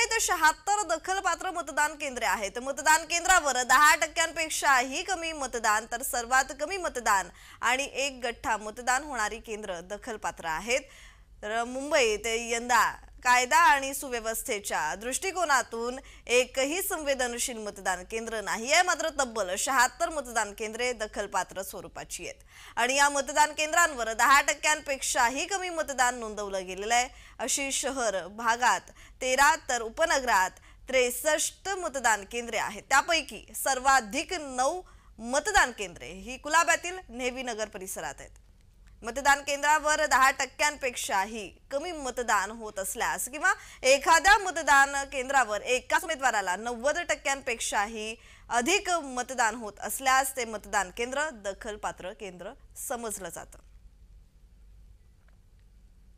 मुंबईत शहात्तर दखलपात्र मतदान केंद्रे आहेत मतदान केंद्रावर दहा टक्क्यांपेक्षाही कमी मतदान तर सर्वात कमी मतदान आणि एक गठ्ठा मतदान होणारी केंद्र दखलपात्र आहेत तर मुंबईत यंदा कायदा आणि सुव्यवस्थेच्या दृष्टिकोनातून एकही संवेदनशील मतदान केंद्र नाही आहे मात्र तब्बल शहात्तर मतदान केंद्रे दखलपात्र स्वरूपाची आहेत आणि या मतदान केंद्रांवर दहा टक्क्यांपेक्षाही कमी मतदान नोंदवलं गेलेलं आहे अशी शहर भागात तेरा तर उपनगरात त्रेसष्ट मतदान केंद्रे आहेत त्यापैकी सर्वाधिक नऊ मतदान केंद्रे ही कुलाब्यातील नेहवी नगर परिसरात आहेत मतदान केंद्रावर दहा टक्क्यांपेक्षाही कमी मतदान होत असल्यास किंवा एखाद्या मतदान केंद्रावर एकाच उमेदवाराला नव्वद टक्क्यांपेक्षाही अधिक मतदान होत असल्यास ते मतदान केंद्र दखलपात्र केंद्र समजलं जातं